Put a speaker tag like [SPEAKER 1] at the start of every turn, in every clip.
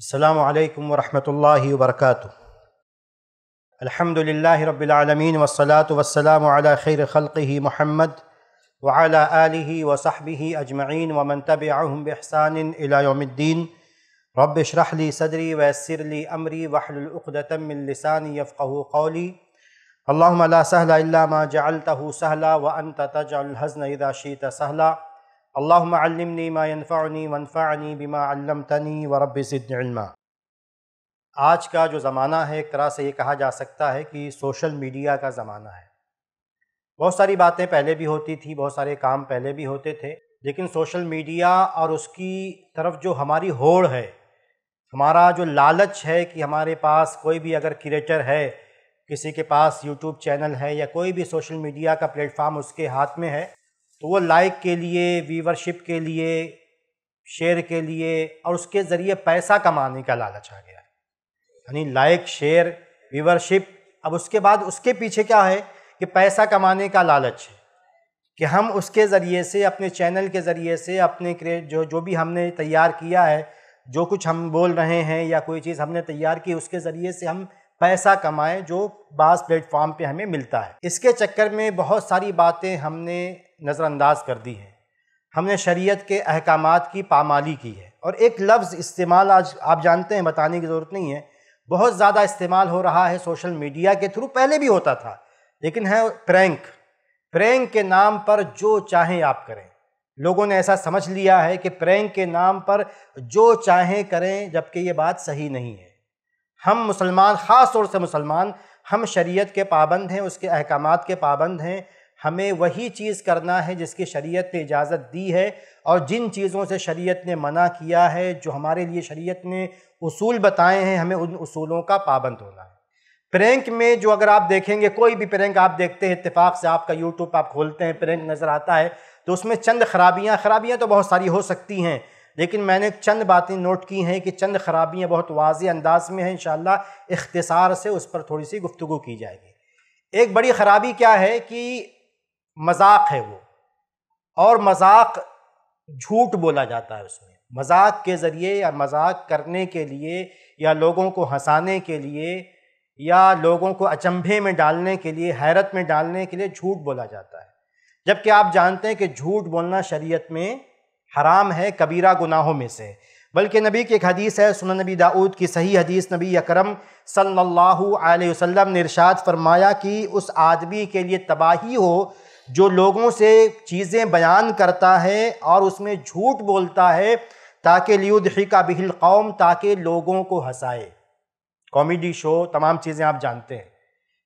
[SPEAKER 1] السلام عليكم ورحمة الله وبركاته الحمد لله رب العالمين والصلاة والسلام على خير خلقه محمد وعلى آله وصحبه أجمعين ومن تبعهم بإحسان إلى يوم الدين رب اشرح لي صدري ويسر لي أمري واحلل عقدة من لساني يفقه قولي اللهم لا سهل إلا ما جعلته سهلا وأنت تجعل الهزن إذا شئت سهلا اللهم علمني ما ينفعني وانفعني بما तनी ورب زدني علما आज का जो ज़माना है एक तरह से ये कहा जा सकता है कि सोशल मीडिया का ज़माना है बहुत सारी बातें पहले भी होती थी बहुत सारे काम पहले भी होते थे लेकिन सोशल मीडिया और उसकी तरफ जो हमारी होड़ है हमारा जो लालच है कि हमारे पास कोई भी अगर क्रिएटर है किसी के पास यूट्यूब चैनल है या कोई भी सोशल मीडिया का प्लेटफार्म उसके हाथ में है तो वो लाइक के लिए व्यूवरशिप के लिए शेयर के लिए और उसके ज़रिए पैसा कमाने का लालच आ गया यानी लाइक शेयर व्यूवरशिप अब उसके बाद उसके पीछे क्या है कि पैसा कमाने का लालच है कि हम उसके ज़रिए से अपने चैनल के ज़रिए से अपने क्रिएट जो जो भी हमने तैयार किया है जो कुछ हम बोल रहे हैं या कोई चीज़ हमने तैयार की उसके ज़रिए से हम पैसा कमाएं जो बास प्लेटफॉर्म पे हमें मिलता है इसके चक्कर में बहुत सारी बातें हमने नज़रअंदाज कर दी है हमने शरीयत के अहकाम की पामाली की है और एक लफ्ज़ इस्तेमाल आज आप जानते हैं बताने की ज़रूरत नहीं है बहुत ज़्यादा इस्तेमाल हो रहा है सोशल मीडिया के थ्रू पहले भी होता था लेकिन है प्रैंक प्रैंक के नाम पर जो चाहें आप करें लोगों ने ऐसा समझ लिया है कि प्रैंक के नाम पर जो चाहें करें जबकि ये बात सही नहीं है हम मुसलमान ख़ास तौर से मुसलमान हम शरीयत के पाबंद हैं उसके अहकाम के पाबंद हैं हमें वही चीज़ करना है जिसकी शरीयत ने इजाज़त दी है और जिन चीज़ों से शरीयत ने मना किया है जो हमारे लिए शरीयत ने उसूल बताए हैं हमें उन उसूलों का पाबंद होना है प्रैंक में जो अगर आप देखेंगे कोई भी प्रैंक आप देखते हैं इतफाक़ से आपका यूट्यूब आप खोलते हैं प्रैंक नज़र आता है तो उसमें चंद खराबियाँ खराबियाँ तो बहुत सारी हो सकती हैं लेकिन मैंने चंद बातें नोट की हैं कि चंद खराबियाँ बहुत वाज अंदाज में हैं इन इख्तिसार से उस पर थोड़ी सी गुफ्तु की जाएगी एक बड़ी ख़राबी क्या है कि मजाक है वो और मजाक झूठ बोला जाता है उसमें मजाक के ज़रिए या मजाक करने के लिए या लोगों को हंसाने के लिए या लोगों को अचंभे में डालने के लिए हैरत में डालने के लिए झूठ बोला जाता है जबकि आप जानते हैं कि झूठ बोलना शरीयत में हराम है कबीरा गुनाहों में से बल्कि नबी की एक हदीस है सुन नबी दाऊद की सही हदीस नबी अकरम सल्लल्लाहु अलैहि वसल्लम ने इरशाद फरमाया कि उस आदमी के लिए तबाही हो जो लोगों से चीज़ें बयान करता है और उसमें झूठ बोलता है ताकि लियुदी का बिहिल कौम ताकि लोगों को हंसाए कॉमेडी शो तमाम चीज़ें आप जानते हैं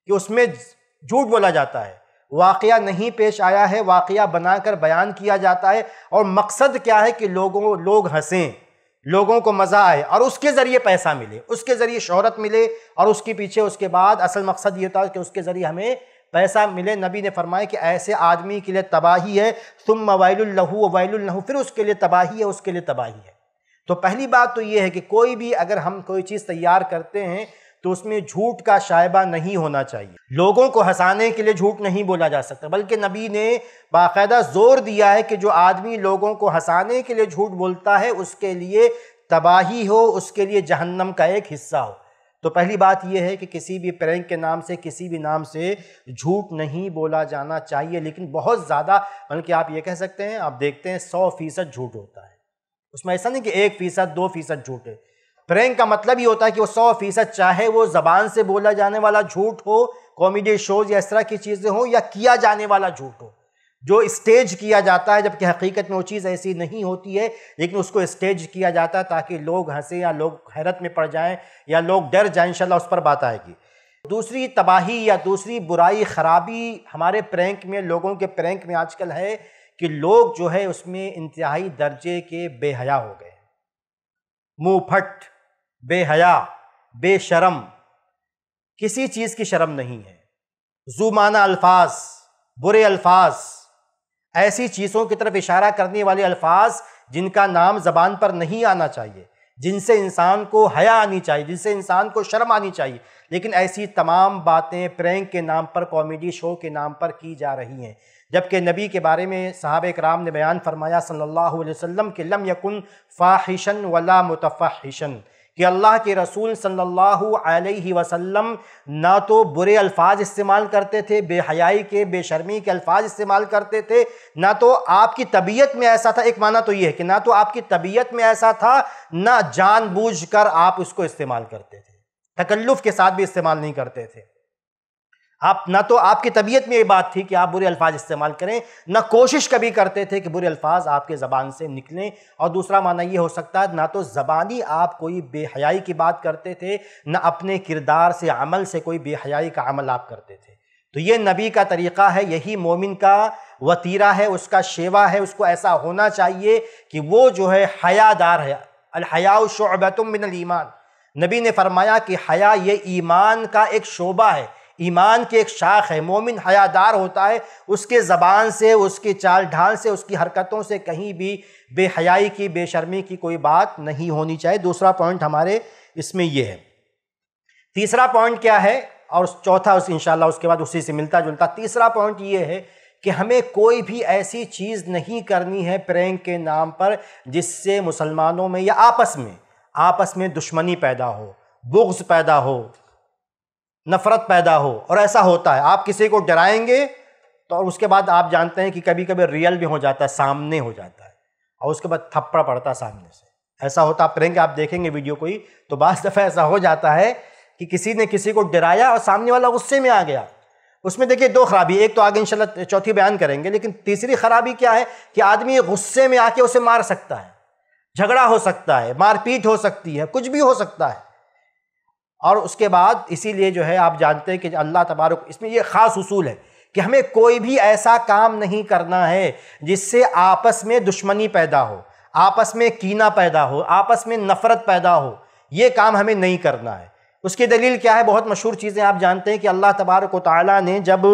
[SPEAKER 1] कि उसमें झूठ बोला जाता है वाक़ नहीं पेश आया है वाक़ बनाकर बयान किया जाता है और मकसद क्या है कि लोगों लोग हंसें लोगों को मज़ा आए और उसके ज़रिए पैसा मिले उसके ज़रिए शहरत मिले और उसके पीछे उसके बाद असल मकसद ये था कि उसके ज़रिए हमें पैसा मिले नबी ने फरमाया कि ऐसे आदमी के लिए तबाही है तुम वैलहू वैलहू फिर उसके लिए तबाही है उसके लिए तबाही है तो पहली बात तो ये है कि कोई भी अगर हम कोई चीज़ तैयार करते हैं तो उसमें झूठ का शायबा नहीं होना चाहिए लोगों को हंसाने के लिए झूठ नहीं बोला जा सकता बल्कि नबी ने बाकायदा जोर दिया है कि जो आदमी लोगों को हंसाने के लिए झूठ बोलता है उसके लिए तबाही हो उसके लिए जहन्नम का एक हिस्सा हो तो पहली बात यह है कि किसी भी प्रैंक के नाम से किसी भी नाम से झूठ नहीं बोला जाना चाहिए लेकिन बहुत ज़्यादा बल्कि आप ये कह सकते हैं आप देखते हैं सौ फीसद झूठ होता है उसमें ऐसा नहीं कि एक फीसद दो फीसद झूठ है प्रैंक का मतलब ये होता है कि वो सौ फीसद चाहे वो ज़बान से बोला जाने वाला झूठ हो कॉमेडी शोज या इस तरह की चीज़ें हों या किया जाने वाला झूठ हो जो स्टेज किया जाता है जबकि हकीकत में वो चीज़ ऐसी नहीं होती है लेकिन उसको स्टेज किया जाता है ताकि लोग हंसे या लोग हैरत में पड़ जाएं या लोग डर जाएं इंशाल्लाह उस पर बात आएगी दूसरी तबाही या दूसरी बुराई ख़राबी हमारे प्रैंक में लोगों के प्रैंक में आजकल है कि लोग जो है उसमें इंतहाई दर्जे के बेहया हो गए मुँह फट बेहया बेशरम किसी चीज़ की शर्म नहीं है जुमाना अल्फाज बुरे अल्फाज ऐसी चीज़ों की तरफ इशारा करने वाले अल्फाज जिनका नाम जबान पर नहीं आना चाहिए जिनसे इंसान को हया आनी चाहिए जिनसे इंसान को शर्म आनी चाहिए लेकिन ऐसी तमाम बातें प्रैंक के नाम पर कॉमेडी शो के नाम पर की जा रही हैं जबकि नबी के बारे में साहब कराम ने बयान फरमाया सल्ला वसम के लम यकुन फ़ाहिशन वला मुतफ़ाहिशन कि अल्लाह के रसूल सल्लल्लाहु अलैहि वसल्लम ना तो बुरे अल्फाज इस्तेमाल करते थे बेहयाई के बेशर्मी के अल्फाज इस्तेमाल करते थे ना तो आपकी तबीयत में ऐसा था एक माना तो ये है कि ना तो आपकी तबीयत में ऐसा था ना जानबूझकर कर आप उसको इस्तेमाल करते थे तकल्लुफ़ के साथ भी इस्तेमाल नहीं करते थे आप ना तो आपकी तबीयत में ये बात थी कि आप बुरे अल्फाज इस्तेमाल करें ना कोशिश कभी करते थे कि बुरे अल्फाज आपके ज़बान से निकलें और दूसरा माना ये हो सकता है ना तो ज़बानी आप कोई बेहयाई की बात करते थे ना अपने किरदार से अमल से कोई बेहयाई का अमल आप करते थे तो ये नबी का तरीक़ा है यही मोमिन का वतीरा है उसका शेवा है उसको ऐसा होना चाहिए कि वो जो है हयादार है अलहयाउ शोबतुम मिनल ईमान नबी ने फरमाया कि हया ये ईमान का एक शोबा है ईमान की एक शाख है मोमिन हयादार होता है उसके ज़बान से उसकी चाल ढाल से उसकी हरकतों से कहीं भी बेहयाई की बेशर्मी की कोई बात नहीं होनी चाहिए दूसरा पॉइंट हमारे इसमें ये है तीसरा पॉइंट क्या है और चौथा उस इंशाल्लाह उसके बाद उसी से मिलता जुलता तीसरा पॉइंट ये है कि हमें कोई भी ऐसी चीज़ नहीं करनी है प्रैंक के नाम पर जिससे मुसलमानों में या आपस में आपस में दुश्मनी पैदा हो बुग्स पैदा हो नफ़रत पैदा हो और ऐसा होता है आप किसी को डराएंगे तो और उसके बाद आप जानते हैं कि कभी कभी रियल भी हो जाता है सामने हो जाता है और उसके बाद थप्पड़ पड़ता है सामने से ऐसा होता आप करेंगे आप देखेंगे वीडियो कोई तो बस दफ़ा ऐसा हो जाता है कि किसी ने किसी को डराया और सामने वाला गुस्से में आ गया उसमें देखिए दो खराबी एक तो आगे इंशाल्लाह चौथी बयान करेंगे लेकिन तीसरी खराबी क्या है कि आदमी गुस्से में आके उसे मार सकता है झगड़ा हो सकता है मारपीट हो सकती है कुछ भी हो सकता है और उसके बाद इसीलिए जो है आप जानते हैं कि अल्लाह तबारक इसमें ये ख़ास उसूल है कि हमें कोई भी ऐसा काम नहीं करना है जिससे आपस में दुश्मनी पैदा हो आपस में कीना पैदा हो आपस में नफ़रत पैदा हो ये काम हमें नहीं करना है उसकी दलील क्या है बहुत मशहूर चीज़ें आप जानते हैं कि अल्लाह तबारक ताली ने जब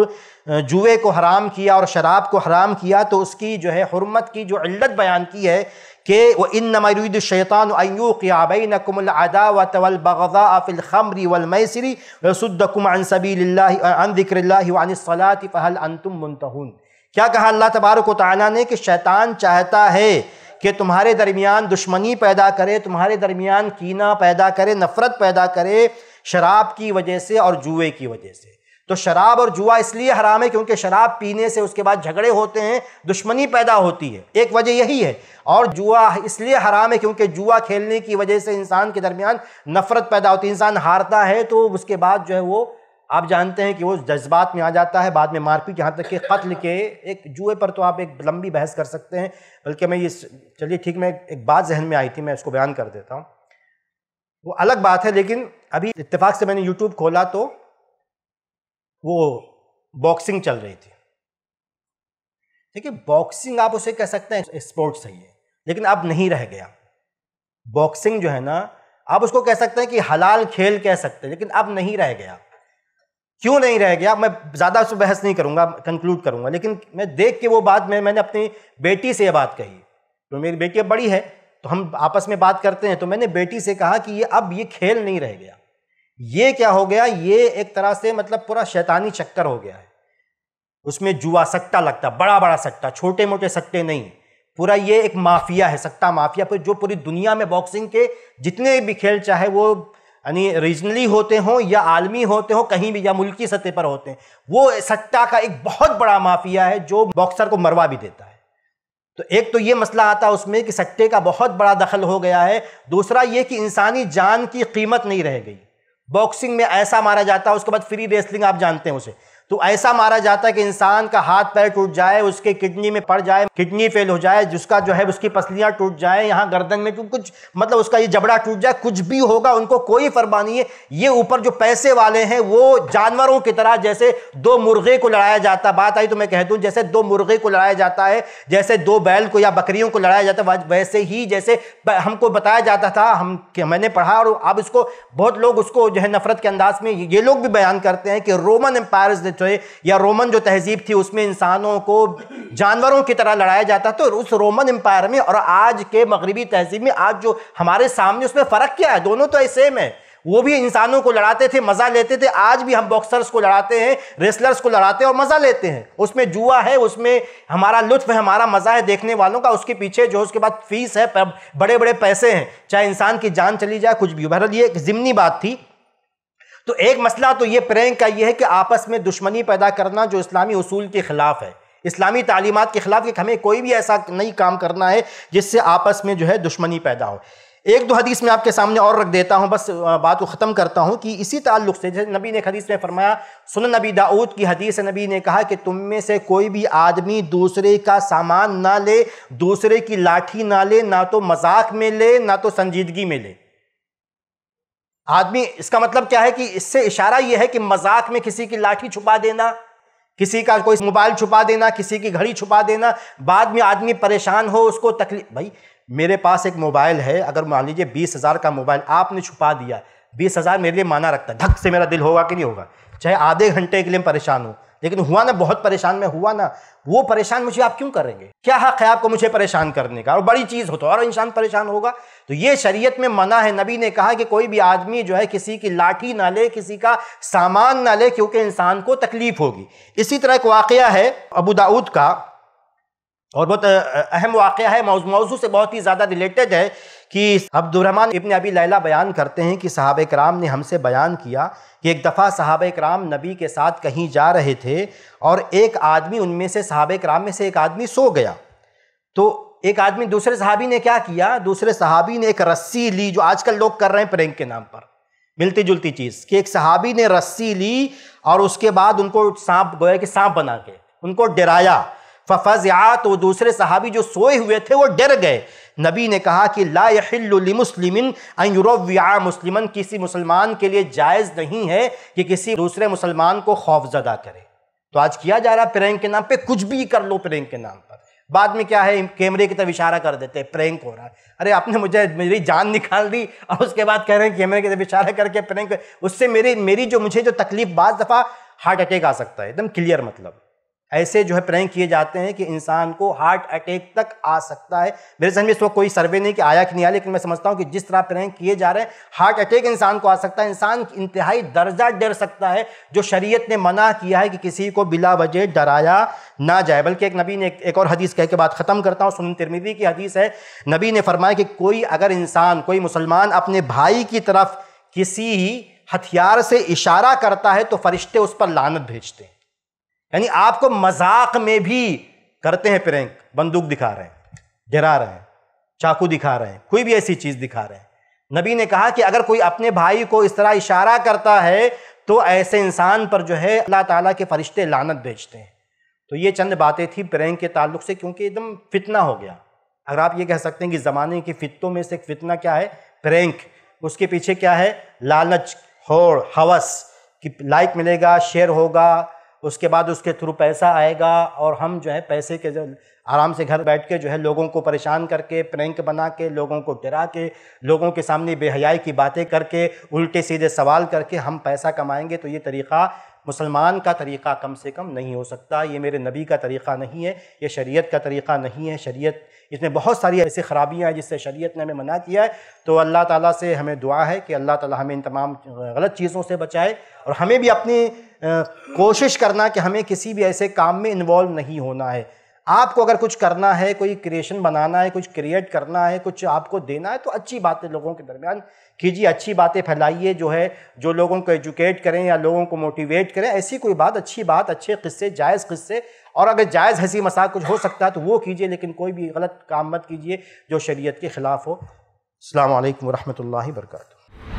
[SPEAKER 1] जुए को हराम किया और शराब को हराम किया तो उसकी जो है हरमत की जो इल्लत बयान की है कि व इन नमरुद शैतान क्या कहा अल्लाह तबारक ने कि शैतान चाहता है कि तुम्हारे दरमियान दुश्मनी पैदा करे तुम्हारे दरमियान कीना पैदा करे नफ़रत पैदा करे शराब की वजह से और जुए की वजह से तो शराब और जुआ इसलिए हराम है क्योंकि शराब पीने से उसके बाद झगड़े होते हैं दुश्मनी पैदा होती है एक वजह यही है और जुआ इसलिए हराम है क्योंकि जुआ खेलने की वजह से इंसान के दरमियान नफरत पैदा होती है इंसान हारता है तो उसके बाद जो है वो आप जानते हैं कि वो जज्बात में आ जाता है बाद में मारपीट यहाँ तक कि कत्ल के एक जुए पर तो आप एक लंबी बहस कर सकते हैं बल्कि मैं ये चलिए ठीक मैं एक बात जहन में आई थी मैं उसको बयान कर देता हूँ वो अलग बात है लेकिन अभी इत्तेफाक से मैंने यूट्यूब खोला तो वो बॉक्सिंग चल रही थी ठीक है बॉक्सिंग आप उसे कह सकते हैं स्पोर्ट सही है लेकिन अब नहीं रह गया बॉक्सिंग जो है ना आप उसको कह सकते हैं कि हलाल खेल कह सकते हैं लेकिन अब नहीं रह गया क्यों नहीं रह गया मैं ज़्यादा उस बहस नहीं करूँगा कंक्लूड करूँगा लेकिन मैं देख के वो बात मैं मैंने अपनी बेटी से ये बात कही तो मेरी बेटी अब बड़ी है तो हम आपस में बात करते हैं तो मैंने बेटी से कहा कि ये अब ये खेल नहीं रह गया ये क्या हो गया ये एक तरह से मतलब पूरा शैतानी चक्कर हो गया है उसमें जुआ सट्टा लगता बड़ा बड़ा सट्टा छोटे मोटे सट्टे नहीं पूरा ये एक माफिया है सट्टा माफिया पर जो पूरी दुनिया में बॉक्सिंग के जितने भी खेल चाहे वो यानी रीजनली होते हों या आलमी होते हों कहीं भी या मुल्की सतह पर होते हैं वो सट्टा का एक बहुत बड़ा माफिया है जो बॉक्सर को मरवा भी देता है तो एक तो ये मसला आता है उसमें कि सट्टे का बहुत बड़ा दखल हो गया है दूसरा ये कि इंसानी जान की कीमत नहीं रह गई बॉक्सिंग में ऐसा मारा जाता है उसके बाद फ्री रेसलिंग आप जानते हैं उसे तो ऐसा मारा जाता है कि इंसान का हाथ पैर टूट जाए उसके किडनी में पड़ जाए किडनी फेल हो जाए जिसका जो है उसकी पसलियाँ टूट जाए यहाँ गर्दन में कुछ मतलब उसका ये जबड़ा टूट जाए कुछ भी होगा उनको कोई फरमा नहीं है ये ऊपर जो पैसे वाले हैं वो जानवरों की तरह जैसे दो मुर्गे को लड़ाया जाता बात आई तो मैं कह दू जैसे दो मुर्गे को लड़ाया जाता है जैसे दो बैल को या बकरियों को लड़ाया जाता है वैसे ही जैसे हमको बताया जाता था हम मैंने पढ़ा और अब इसको बहुत लोग उसको जो है नफरत के अंदाज में ये लोग भी बयान करते हैं कि रोमन एम्पायर थे या रोमन जो तहजीब थी उसमें इंसानों को जानवरों की तरह लड़ाया जाता था और तो उस रोमन एम्पायर में और आज के मगरबी तहजीब में आज जो हमारे सामने उसमें फ़र्क क्या है दोनों तो सेम है वो भी इंसानों को लड़ाते थे मज़ा लेते थे आज भी हम बॉक्सर्स को लड़ाते हैं रेसलर्स को लड़ाते हैं और मज़ा लेते हैं उसमें जुआ है उसमें हमारा लुत्फ है हमारा मज़ा है देखने वालों का उसके पीछे जो उसके बाद फीस है बड़े बड़े पैसे हैं चाहे इंसान की जान चली जाए कुछ भी बहरहाल ये एक ज़िमनी बात थी तो एक मसला तो ये प्रैंक का ये है कि आपस में दुश्मनी पैदा करना जो इस्लामी असूल के ख़िलाफ़ है इस्लामी तालीमत के ख़िलाफ़ कि हमें कोई भी ऐसा नहीं काम करना है जिससे आपस में जो है दुश्मनी पैदा हो एक दो हदीस में आपके सामने और रख देता हूँ बस बात को ख़त्म करता हूँ कि इसी ताल्लुक से जैसे नबी ने हदीस में फरमाया सुन नबी दाऊद की हदीस नबी ने कहा कि तुम में से कोई भी आदमी दूसरे का सामान ना ले दूसरे की लाठी ना ले ना तो मजाक में ले ना तो संजीदगी में ले आदमी इसका मतलब क्या है कि इससे इशारा यह है कि मजाक में किसी की लाठी छुपा देना किसी का कोई मोबाइल छुपा देना किसी की घड़ी छुपा देना बाद में आदमी परेशान हो उसको तकलीफ भाई मेरे पास एक मोबाइल है अगर मान लीजिए बीस हज़ार का मोबाइल आपने छुपा दिया बीस हज़ार मेरे लिए माना रखता है धक से मेरा दिल होगा कि नहीं होगा चाहे आधे घंटे के लिए परेशान हूँ लेकिन हुआ ना बहुत परेशान में हुआ ना वो परेशान मुझे आप क्यों करेंगे क्या हक है आपको मुझे परेशान करने का और बड़ी चीज़ हो तो और इंसान परेशान होगा तो ये शरीयत में मना है नबी ने कहा कि कोई भी आदमी जो है किसी की लाठी ना ले किसी का सामान ना ले क्योंकि इंसान को तकलीफ होगी इसी तरह एक वाक़ है अबू दाऊद का और बहुत अहम वाक़ है मौजू से बहुत ही ज़्यादा रिलेटेड है कि अब्दुलरहमान इबन अबी लैला बयान करते हैं कि साहब कराम ने हमसे बयान किया कि एक दफ़ा साहब कराम नबी के साथ कहीं जा रहे थे और एक आदमी उनमें से साहब कराम में से एक आदमी सो गया तो एक आदमी दूसरे सहाबी ने क्या किया दूसरे सहाबी ने एक रस्सी ली जो आजकल लोग कर रहे हैं प्रैंक के नाम पर मिलती जुलती चीज़ कि एक सहाबी ने रस्सी ली और उसके बाद उनको सांप गोया कि सांप बना के उनको डराया फफजियात वो दूसरे सहाबी जो सोए हुए थे वो डर गए नबी ने कहा कि ला मुस्लिम अयुरव्या मुस्लिम किसी मुसलमान के लिए जायज़ नहीं है कि किसी दूसरे मुसलमान को खौफजदा करे तो आज किया जा रहा है प्रैंक के नाम पर कुछ भी कर लो प्रैंक के नाम पर बाद में क्या है कैमरे की तरफ इशारा कर देते हैं प्रैंक हो रहा है अरे आपने मुझे मेरी जान निकाल दी और उसके बाद कह रहे हैं कैमरे की तरफ इशारा करके प्रैंक उससे मेरी मेरी जो मुझे जो तकलीफ बाद दफ़ा हार्ट अटैक आ सकता है एकदम क्लियर मतलब ऐसे जो है प्रैंक किए जाते हैं कि इंसान को हार्ट अटैक तक आ सकता है मेरे जहन में इस वक्त कोई सर्वे नहीं कि आया कि नहीं आया लेकिन मैं समझता हूँ कि जिस तरह प्रैंक किए जा रहे हैं हार्ट अटैक इंसान को आ सकता है इंसान इंतहाई दर्जा डर सकता है जो शरीयत ने मना किया है कि किसी को बिला वजह डराया ना जाए बल्कि एक नबी ने एक, एक और हदीस कह के बाद ख़त्म करता हूँ सुन तिरमिदी की हदीस है नबी ने फरमाया कि कोई अगर इंसान कोई मुसलमान अपने भाई की तरफ किसी हथियार से इशारा करता है तो फरिश्ते उस पर लानत भेजते हैं यानी आपको मजाक में भी करते हैं प्रैंक बंदूक दिखा रहे हैं गिरा रहे हैं चाकू दिखा रहे हैं कोई भी ऐसी चीज़ दिखा रहे हैं नबी ने कहा कि अगर कोई अपने भाई को इस तरह इशारा करता है तो ऐसे इंसान पर जो है अल्लाह ताला के फरिश्ते लानत भेजते हैं तो ये चंद बातें थी प्रैंक के ताल्लुक से क्योंकि एकदम फितना हो गया अगर आप ये कह सकते हैं कि ज़माने के फितों में से एक फितना क्या है प्रैंक उसके पीछे क्या है लालच होड़ हवस कि लाइक मिलेगा शेयर होगा उसके बाद उसके थ्रू पैसा आएगा और हम जो है पैसे के जो आराम से घर बैठ के जो है लोगों को परेशान करके प्रैंक बना के लोगों को डरा के लोगों के सामने बेहयाई की बातें करके उल्टे सीधे सवाल करके हम पैसा कमाएंगे तो ये तरीक़ा मुसलमान का तरीक़ा कम से कम नहीं हो सकता ये मेरे नबी का तरीक़ा नहीं है ये शरीयत का तरीक़ा नहीं है शरीयत इसमें बहुत सारी ऐसी ख़राबियाँ हैं जिससे शरीयत ने हमें मना किया है तो अल्लाह ताला से हमें दुआ है कि अल्लाह ताला हमें इन तमाम गलत चीज़ों से बचाए और हमें भी अपनी कोशिश करना कि हमें किसी भी ऐसे काम में इन्वॉल्व नहीं होना है आपको अगर कुछ करना है कोई क्रिएशन बनाना है कुछ क्रिएट करना है कुछ आपको देना है तो अच्छी बात है लोगों के दरमियान कीजिए अच्छी बातें फैलाइए जो है जो लोगों को एजुकेट करें या लोगों को मोटिवेट करें ऐसी कोई बात अच्छी बात अच्छे किस्से जायज़ किस्से और अगर जायज़ हंसी मसाक कुछ हो सकता है तो वो कीजिए लेकिन कोई भी गलत काम मत कीजिए जो शरीयत के ख़िलाफ़ हो अल्लाम वरहमल वर्का